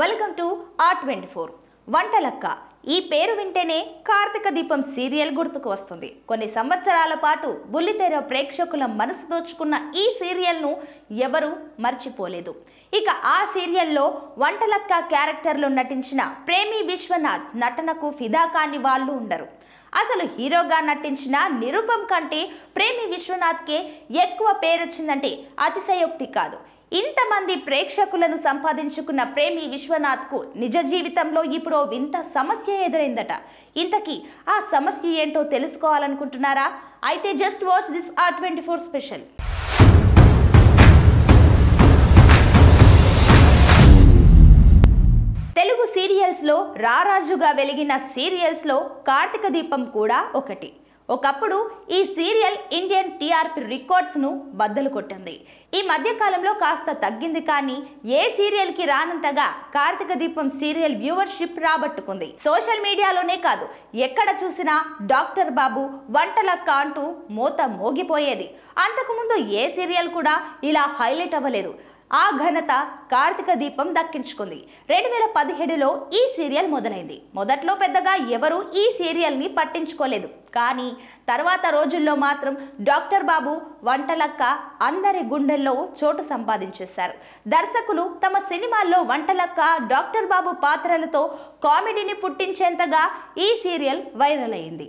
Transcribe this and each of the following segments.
welcome to R twenty four Vantalakka ఈ పేరు వింటేనే కార్తీక దీపం సీరియల్ గుర్తుకు వస్తుంది కొన్ని సంవత్సరాల పాటు బుల్లితెర ప్రేక్షకుల మనసు దోచుకున్న ఈ సీరియల్ను ఎవరూ మర్చిపోలేదు ఇక ఆ సీరియల్లో వంటలక్క క్యారెక్టర్లో నటించిన ప్రేమి విశ్వనాథ్ నటనకు ఫిదా కాని వాళ్ళు ఉండరు అసలు హీరోగా నటించిన నిరూపం కంటే ప్రేమి విశ్వనాథ్కే ఎక్కువ పేరు వచ్చిందంటే అతిశయోక్తి కాదు ఇంతమంది ప్రేక్షకులను సంపాదించుకున్న ప్రేమి విశ్వనాథ్కు నిజ జీవితంలో ఇప్పుడు వింత సమస్య ఎదురైందట ఇంతకీ ఆ సమస్య ఏంటో తెలుసుకోవాలనుకుంటున్నారా అయితే just watch this R twenty four special Telugu సీరియల్స్లో రారాజుగా వెలిగిన సీరియల్స్లో కార్తీక దీపం కూడా ఒకటి ఒకప్పుడు ఈ సీరియల్ ఇండియన్ టీఆర్పీ రికార్డ్స్ను బద్దలు కొట్టింది ఈ మధ్యకాలంలో కాస్త తగ్గింది కానీ ఏ సీరియల్కి రానంతగా కార్తీక దీపం సీరియల్ వ్యూవర్షిప్ రాబట్టుకుంది సోషల్ మీడియాలోనే కాదు ఎక్కడ చూసినా డాక్టర్ బాబు వంటలక్క అంటూ మూత మోగిపోయేది అంతకుముందు ఏ సీరియల్ కూడా ఇలా హైలైట్ అవ్వలేదు ఆ ఘనత కార్తీక దీపం దక్కించుకుంది రెండు వేల పదిహేడులో ఈ సీరియల్ మొదలైంది మొదట్లో పెద్దగా ఎవరూ ఈ సీరియల్ని పట్టించుకోలేదు కానీ తర్వాత రోజుల్లో మాత్రం డాక్టర్ బాబు వంటలక్క అందరి గుండెల్లో చోటు సంపాదించేశారు దర్శకులు తమ సినిమాల్లో వంటలక్క డాక్టర్ బాబు పాత్రలతో కామెడీని పుట్టించేంతగా ఈ సీరియల్ వైరల్ అయింది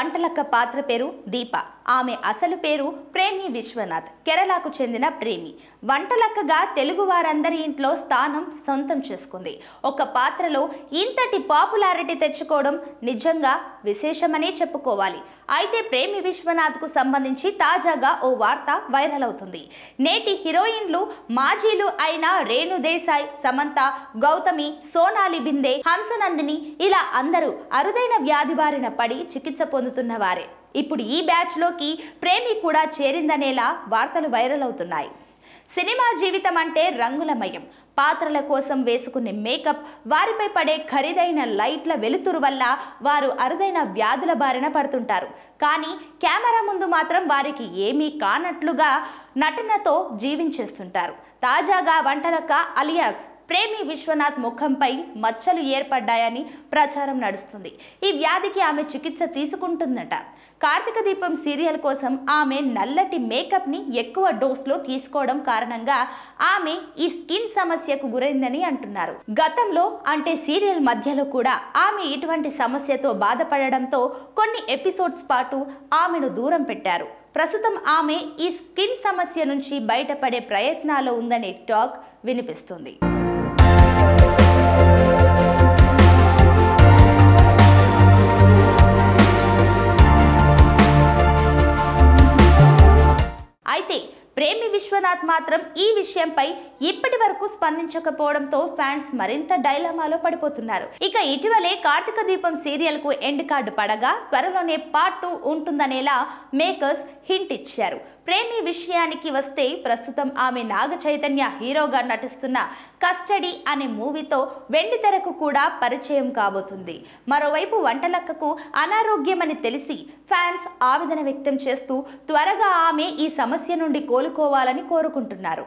వంటలక్క పాత్ర పేరు దీప ఆమె అసలు పేరు ప్రేమి విశ్వనాథ్ కేరళకు చెందిన ప్రేమి వంటలక్కగా తెలుగు వారందరి ఇంట్లో స్థానం సొంతం చేసుకుంది ఒక పాత్రలో ఇంతటి పాపులారిటీ తెచ్చుకోవడం నిజంగా విశేషమనే చెప్పుకోవాలి అయితే ప్రేమి విశ్వనాథ్ కు సంబంధించి తాజాగా ఓ వార్త వైరల్ అవుతుంది నేటి హీరోయిన్లు మాజీలు అయిన రేణు దేశాయ్ సమంత గౌతమి సోనాలి బిందే హంసనందిని ఇలా అందరూ అరుదైన వ్యాధి బారిన పడి చికిత్స పొందుతున్న వారే ఇప్పుడు ఈ బ్యాచ్లోకి ప్రేమి కూడా చేరిందనేలా వార్తలు వైరల్ అవుతున్నాయి సినిమా జీవితం అంటే రంగులమయం పాత్రల కోసం వేసుకునే మేకప్ వారిపై పడే ఖరీదైన లైట్ల వెలుతురు వల్ల వారు అరుదైన వ్యాధుల బారిన పడుతుంటారు కానీ కెమెరా ముందు మాత్రం వారికి ఏమీ కానట్లుగా నటనతో జీవించేస్తుంటారు తాజాగా వంటలక్క అలియాస్ ప్రేమి విశ్వనాథ్ ముఖంపై మచ్చలు ఏర్పడ్డాయని ప్రచారం నడుస్తుంది ఈ వ్యాధికి ఆమె చికిత్స తీసుకుంటుందట కార్తీక దీపం సీరియల్ కోసం ఆమె నల్లటి మేకప్ని ఎక్కువ డోస్లో తీసుకోవడం కారణంగా ఆమె ఈ స్కిన్ సమస్యకు గురైందని అంటున్నారు గతంలో అంటే సీరియల్ మధ్యలో కూడా ఆమె ఇటువంటి సమస్యతో బాధపడడంతో కొన్ని ఎపిసోడ్స్ పాటు ఆమెను దూరం పెట్టారు ప్రస్తుతం ఆమె ఈ స్కిన్ సమస్య నుంచి బయటపడే ప్రయత్నాలు ఉందనే టాక్ వినిపిస్తుంది విశ్వనాథ్ మాత్రం ఈ విషయంపై ఇప్పటి వరకు స్పందించకపోవడంతో ఫ్యాన్స్ మరింత డైలమాలో పడిపోతున్నారు ఇక ఇటీవలే కార్తీక దీపం సీరియల్ కు ఎండ్ కార్డు పడగా త్వరలోనే పార్ట్ టూ ఉంటుందనేలా మేకర్స్ హింట్ ఇచ్చారు ప్రేమి విషయానికి వస్తే ప్రస్తుతం ఆమె నాగ చైతన్య హీరోగా నటిస్తున్న కస్టడీ అనే మూవీతో వెండి తెరకు కూడా పరిచయం కాబోతుంది మరోవైపు వంటలక్కకు అనారోగ్యమని తెలిసి ఫ్యాన్స్ ఆవేదన వ్యక్తం చేస్తూ త్వరగా ఆమె ఈ సమస్య నుండి కోలుకోవాలని కోరుకుంటున్నారు